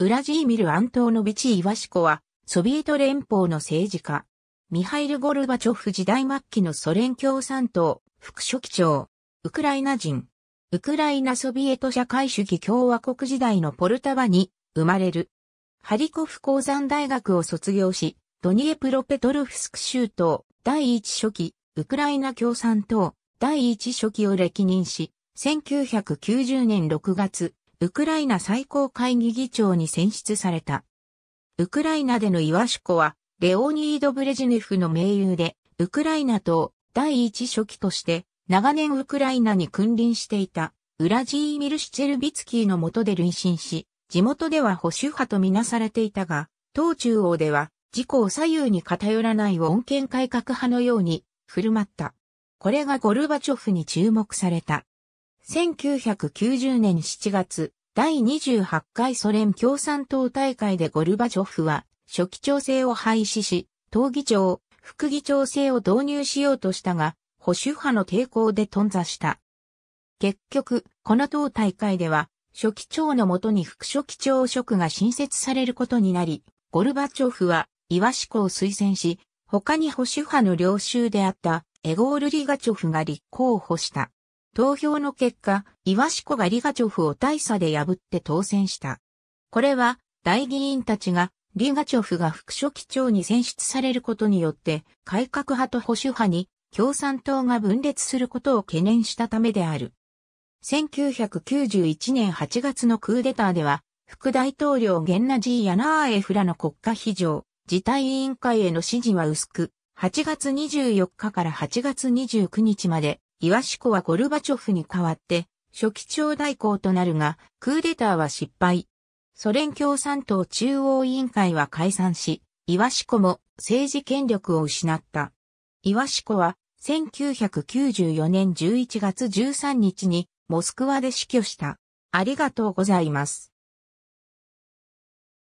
ウラジーミル・アントーノビチ・イワシコは、ソビエト連邦の政治家。ミハイル・ゴルバチョフ時代末期のソ連共産党、副書記長、ウクライナ人。ウクライナソビエト社会主義共和国時代のポルタバに生まれる。ハリコフ鉱山大学を卒業し、ドニエプロペトルフスク州党第一書記、ウクライナ共産党第一書記を歴任し、1990年6月、ウクライナ最高会議議長に選出された。ウクライナでのイワシュコは、レオニード・ブレジネフの盟友で、ウクライナと第一書記として、長年ウクライナに君臨していた、ウラジーミル・シチェルビツキーの下で累進し、地元では保守派とみなされていたが、党中央では、自公左右に偏らない穏健改革派のように、振る舞った。これがゴルバチョフに注目された。1990年7月、第28回ソ連共産党大会でゴルバチョフは、初期調整を廃止し、党議長、副議長制を導入しようとしたが、保守派の抵抗で頓挫した。結局、この党大会では、初期長のもとに副初期長職が新設されることになり、ゴルバチョフは、イワシコを推薦し、他に保守派の領袖であったエゴール・リガチョフが立候補した。投票の結果、イワシコがリガチョフを大差で破って当選した。これは、大議員たちが、リガチョフが副書記長に選出されることによって、改革派と保守派に共産党が分裂することを懸念したためである。1991年8月のクーデターでは、副大統領ゲンナジー・ヤナーエフらの国家非常、事態委員会への支持は薄く、8月24日から8月29日までイワシコはゴルバチョフに代わって、初期長代行となるが、クーデターは失敗。ソ連共産党中央委員会は解散し、イワシコも政治権力を失った。イワシコは1994年11月13日にモスクワで死去した。ありがとうございます。